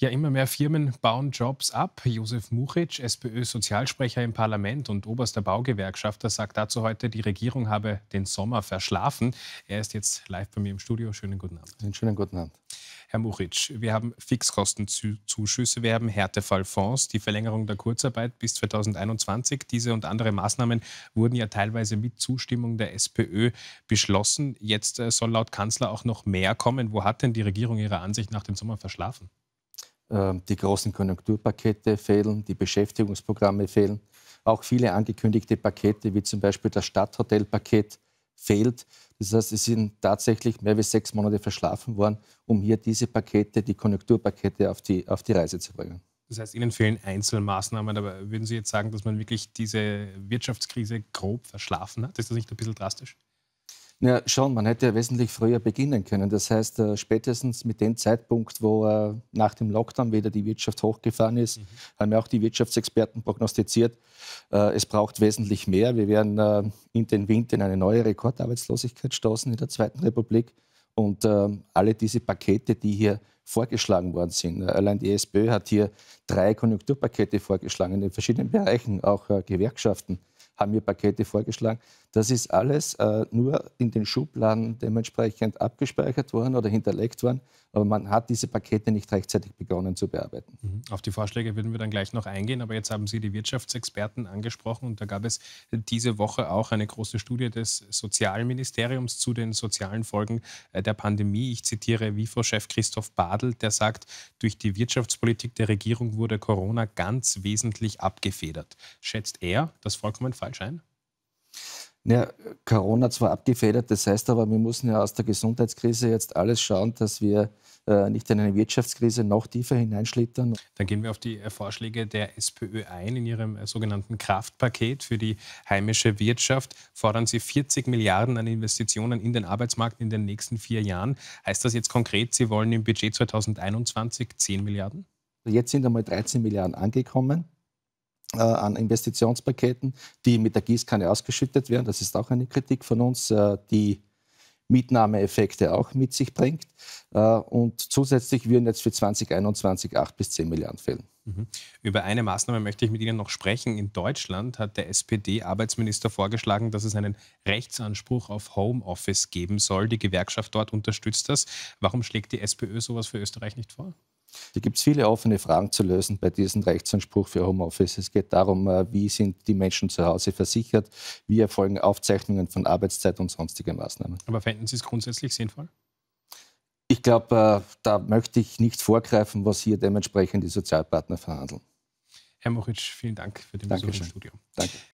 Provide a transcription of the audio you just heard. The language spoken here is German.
Ja, immer mehr Firmen bauen Jobs ab. Josef Muchic, SPÖ-Sozialsprecher im Parlament und oberster Baugewerkschafter, sagt dazu heute, die Regierung habe den Sommer verschlafen. Er ist jetzt live bei mir im Studio. Schönen guten Abend. Einen schönen guten Abend. Herr Muchic, wir haben Fixkostenzuschüsse, wir haben Härtefallfonds, die Verlängerung der Kurzarbeit bis 2021. Diese und andere Maßnahmen wurden ja teilweise mit Zustimmung der SPÖ beschlossen. Jetzt äh, soll laut Kanzler auch noch mehr kommen. Wo hat denn die Regierung Ihrer Ansicht nach den Sommer verschlafen? Ähm, die großen Konjunkturpakete fehlen, die Beschäftigungsprogramme fehlen. Auch viele angekündigte Pakete, wie zum Beispiel das Stadthotelpaket, fehlt. Das heißt, es sind tatsächlich mehr als sechs Monate verschlafen worden, um hier diese Pakete, die Konjunkturpakete auf die, auf die Reise zu bringen. Das heißt, Ihnen fehlen Einzelmaßnahmen, aber würden Sie jetzt sagen, dass man wirklich diese Wirtschaftskrise grob verschlafen hat? Ist das nicht ein bisschen drastisch? Ja, schon, man hätte ja wesentlich früher beginnen können. Das heißt, äh, spätestens mit dem Zeitpunkt, wo äh, nach dem Lockdown wieder die Wirtschaft hochgefahren ist, mhm. haben ja auch die Wirtschaftsexperten prognostiziert, äh, es braucht wesentlich mehr. Wir werden äh, in den Winter in eine neue Rekordarbeitslosigkeit stoßen in der Zweiten Republik. Und äh, alle diese Pakete, die hier vorgeschlagen worden sind. Äh, allein die SPÖ hat hier drei Konjunkturpakete vorgeschlagen in den verschiedenen Bereichen, auch Gewerkschaften haben hier Pakete vorgeschlagen. Das ist alles äh, nur in den Schubladen dementsprechend abgespeichert worden oder hinterlegt worden, aber man hat diese Pakete nicht rechtzeitig begonnen zu bearbeiten. Mhm. Auf die Vorschläge würden wir dann gleich noch eingehen, aber jetzt haben Sie die Wirtschaftsexperten angesprochen und da gab es diese Woche auch eine große Studie des Sozialministeriums zu den sozialen Folgen äh, der Pandemie. Ich zitiere WIFO-Chef Christoph Badl, der sagt, durch die Wirtschaftspolitik der Regierung wurde Corona ganz wesentlich abgefedert. Schätzt er das vollkommen falsch ein? Ja, Corona zwar abgefedert, das heißt aber, wir müssen ja aus der Gesundheitskrise jetzt alles schauen, dass wir äh, nicht in eine Wirtschaftskrise noch tiefer hineinschlittern. Dann gehen wir auf die äh, Vorschläge der SPÖ ein. In ihrem äh, sogenannten Kraftpaket für die heimische Wirtschaft fordern sie 40 Milliarden an Investitionen in den Arbeitsmarkt in den nächsten vier Jahren. Heißt das jetzt konkret, Sie wollen im Budget 2021 10 Milliarden? Jetzt sind einmal 13 Milliarden angekommen äh, an Investitionspaketen, die mit der Gießkanne ausgeschüttet werden. Das ist auch eine Kritik von uns, äh, die Mitnahmeeffekte auch mit sich bringt. Äh, und zusätzlich würden jetzt für 2021 8 bis 10 Milliarden fehlen. Mhm. Über eine Maßnahme möchte ich mit Ihnen noch sprechen. In Deutschland hat der SPD-Arbeitsminister vorgeschlagen, dass es einen Rechtsanspruch auf Homeoffice geben soll. Die Gewerkschaft dort unterstützt das. Warum schlägt die SPÖ sowas für Österreich nicht vor? Da gibt es viele offene Fragen zu lösen bei diesem Rechtsanspruch für Homeoffice. Es geht darum, äh, wie sind die Menschen zu Hause versichert, wie erfolgen Aufzeichnungen von Arbeitszeit und sonstige Maßnahmen. Aber fänden Sie es grundsätzlich sinnvoll? Ich glaube, äh, da möchte ich nicht vorgreifen, was hier dementsprechend die Sozialpartner verhandeln. Herr Moritsch, vielen Dank für den Besuch im Studio. Danke.